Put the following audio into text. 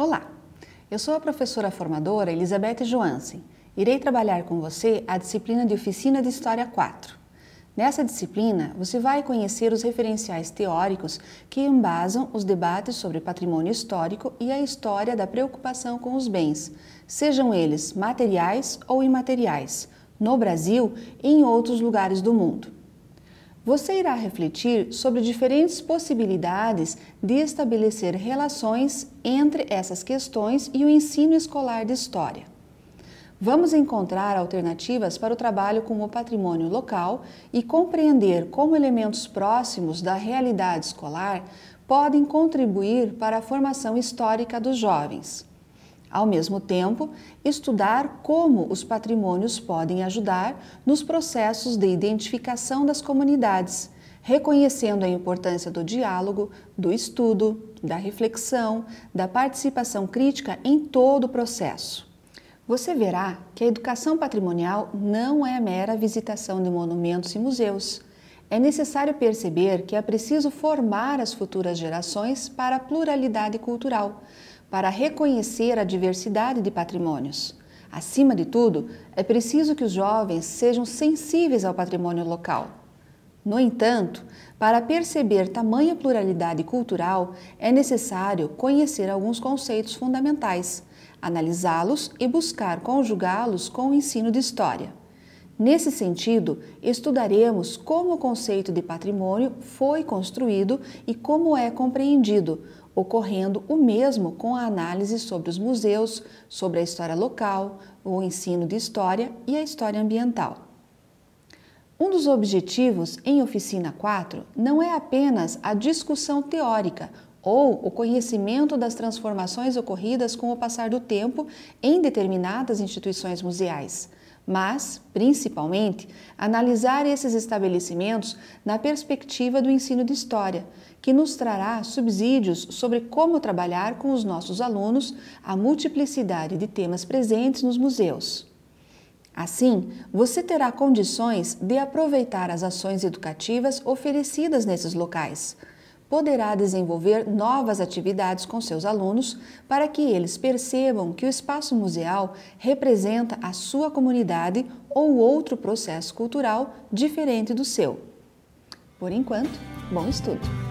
Olá, eu sou a professora formadora Elizabeth Joansen. Irei trabalhar com você a disciplina de Oficina de História 4. Nessa disciplina, você vai conhecer os referenciais teóricos que embasam os debates sobre patrimônio histórico e a história da preocupação com os bens, sejam eles materiais ou imateriais, no Brasil e em outros lugares do mundo você irá refletir sobre diferentes possibilidades de estabelecer relações entre essas questões e o ensino escolar de história. Vamos encontrar alternativas para o trabalho com o patrimônio local e compreender como elementos próximos da realidade escolar podem contribuir para a formação histórica dos jovens. Ao mesmo tempo, estudar como os patrimônios podem ajudar nos processos de identificação das comunidades, reconhecendo a importância do diálogo, do estudo, da reflexão, da participação crítica em todo o processo. Você verá que a educação patrimonial não é mera visitação de monumentos e museus. É necessário perceber que é preciso formar as futuras gerações para a pluralidade cultural, para reconhecer a diversidade de patrimônios. Acima de tudo, é preciso que os jovens sejam sensíveis ao patrimônio local. No entanto, para perceber tamanha pluralidade cultural, é necessário conhecer alguns conceitos fundamentais, analisá-los e buscar conjugá-los com o ensino de história. Nesse sentido, estudaremos como o conceito de patrimônio foi construído e como é compreendido, ocorrendo o mesmo com a análise sobre os museus, sobre a história local, o ensino de história e a história ambiental. Um dos objetivos em Oficina 4 não é apenas a discussão teórica ou o conhecimento das transformações ocorridas com o passar do tempo em determinadas instituições museais mas, principalmente, analisar esses estabelecimentos na perspectiva do ensino de história, que nos trará subsídios sobre como trabalhar com os nossos alunos a multiplicidade de temas presentes nos museus. Assim, você terá condições de aproveitar as ações educativas oferecidas nesses locais poderá desenvolver novas atividades com seus alunos para que eles percebam que o espaço museal representa a sua comunidade ou outro processo cultural diferente do seu. Por enquanto, bom estudo!